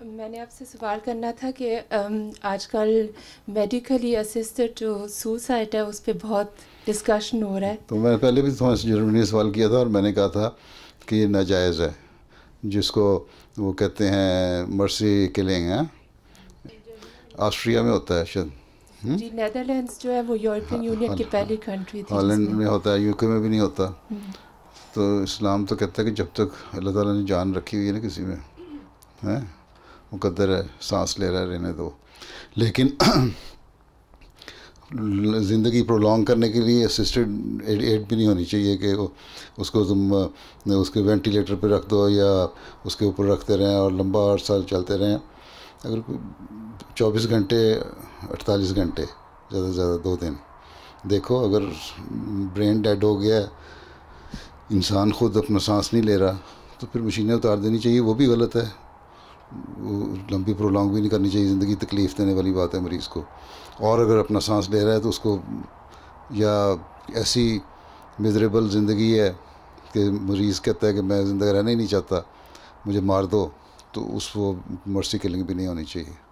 मैंने आपसे सवाल करना था कि आजकल मेडिकली असिस्टेड जो सुसाइड है उस पर बहुत डिस्कशन हो रहा है तो मैंने पहले भी थोड़ा जर्मनी सवाल किया था और मैंने कहा था कि ये नाजायज़ है जिसको वो कहते हैं मर्सी किलिंग है ऑस्ट्रिया में होता है शायद हम्म? जी नेदरलैंड्स जो है वो यूरोपियन यूनियन हाँ, की हाँ, पहली कंट्री थी हॉलैंड में होता है यूके में भी नहीं होता हम्म। तो इस्लाम तो कहता है कि जब तक अल्लाह ताला ने जान रखी हुई है ना किसी में है मुकदर है सांस ले रहा है रहने दो लेकिन ज़िंदगी प्रोलॉन्ग करने के लिए असिस्टेड एड, एड भी नहीं होनी चाहिए कि उसको तुम उसके वेंटिलेटर पर रख दो या उसके ऊपर रखते रहें और लंबा हर साल चलते रहें अगर चौबीस घंटे अड़तालीस घंटे ज़्यादा से ज़्यादा दो दिन देखो अगर ब्रेन डेड हो गया इंसान ख़ुद अपना सांस नहीं ले रहा तो फिर मशीनें उतार देनी चाहिए वो भी गलत है लंबी प्रोलॉन्ग भी नहीं करनी चाहिए ज़िंदगी तकलीफ़ देने वाली बात है मरीज़ को और अगर अपना सांस ले रहा है तो उसको या ऐसी मिजरेबल ज़िंदगी है कि मरीज़ कहता है कि मैं ज़िंदा रहना ही नहीं चाहता मुझे मार दो तो उस वो मर्सी किलिंग भी नहीं होनी चाहिए